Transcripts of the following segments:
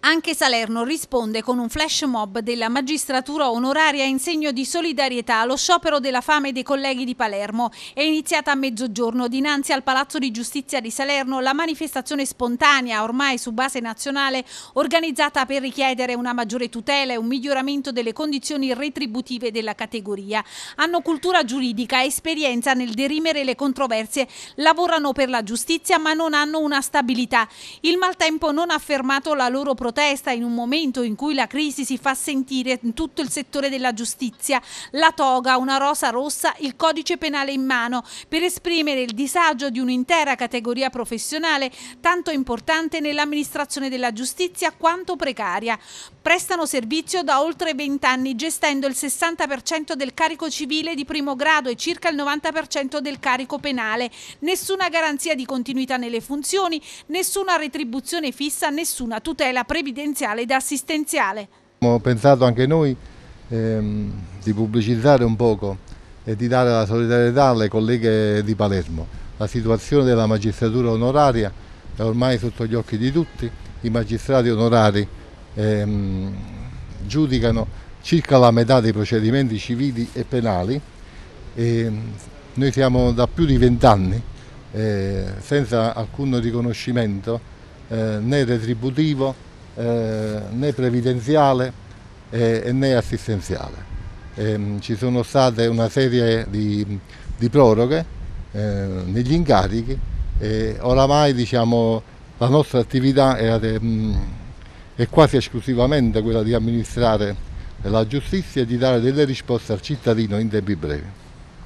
Anche Salerno risponde con un flash mob della magistratura onoraria in segno di solidarietà allo sciopero della fame dei colleghi di Palermo. È iniziata a mezzogiorno dinanzi al Palazzo di Giustizia di Salerno la manifestazione spontanea, ormai su base nazionale, organizzata per richiedere una maggiore tutela e un miglioramento delle condizioni retributive della categoria. Hanno cultura giuridica, esperienza nel derimere le controversie, lavorano per la giustizia ma non hanno una stabilità. Il maltempo non ha fermato la loro proposta protesta in un momento in cui la crisi si fa sentire in tutto il settore della giustizia. La toga, una rosa rossa, il codice penale in mano per esprimere il disagio di un'intera categoria professionale tanto importante nell'amministrazione della giustizia quanto precaria. Prestano servizio da oltre 20 anni gestendo il 60% del carico civile di primo grado e circa il 90% del carico penale. Nessuna garanzia di continuità nelle funzioni, nessuna retribuzione fissa, nessuna tutela preventiva previdenziale ed assistenziale. Abbiamo pensato anche noi ehm, di pubblicizzare un poco e di dare la solidarietà alle colleghe di Palermo. La situazione della magistratura onoraria è ormai sotto gli occhi di tutti, i magistrati onorari ehm, giudicano circa la metà dei procedimenti civili e penali. E ehm, noi siamo da più di vent'anni eh, senza alcun riconoscimento eh, né retributivo eh, né previdenziale eh, né assistenziale. E, ehm, ci sono state una serie di, di proroghe eh, negli incarichi e oramai diciamo, la nostra attività è, ehm, è quasi esclusivamente quella di amministrare la giustizia e di dare delle risposte al cittadino in tempi brevi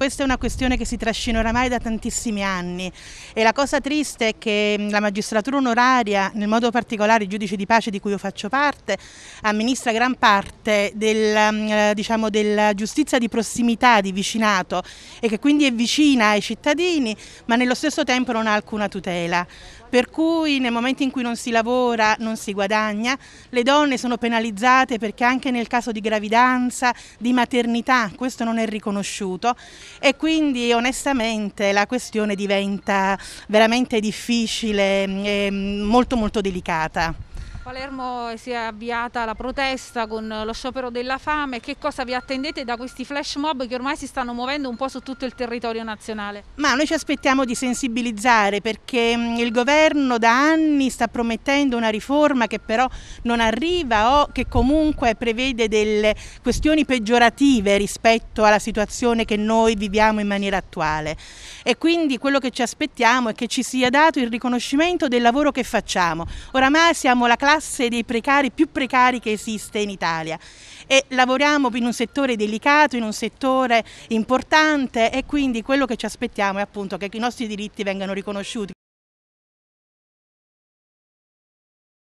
questa è una questione che si trascina oramai da tantissimi anni e la cosa triste è che la magistratura onoraria, nel modo particolare i giudici di pace di cui io faccio parte, amministra gran parte del, eh, diciamo, della giustizia di prossimità, di vicinato e che quindi è vicina ai cittadini ma nello stesso tempo non ha alcuna tutela per cui nel momento in cui non si lavora non si guadagna, le donne sono penalizzate perché anche nel caso di gravidanza, di maternità, questo non è riconosciuto e quindi onestamente la questione diventa veramente difficile ehm, e molto molto delicata. Palermo si è avviata la protesta con lo sciopero della fame, che cosa vi attendete da questi flash mob che ormai si stanno muovendo un po' su tutto il territorio nazionale? Ma noi ci aspettiamo di sensibilizzare perché mm, il governo da anni sta promettendo una riforma che però non arriva o che comunque prevede delle questioni peggiorative rispetto alla situazione che noi viviamo in maniera attuale e quindi quello che ci aspettiamo è che ci sia dato il riconoscimento del lavoro che facciamo. Oramai siamo la classe classe dei precari più precari che esiste in Italia e lavoriamo in un settore delicato, in un settore importante e quindi quello che ci aspettiamo è appunto che i nostri diritti vengano riconosciuti.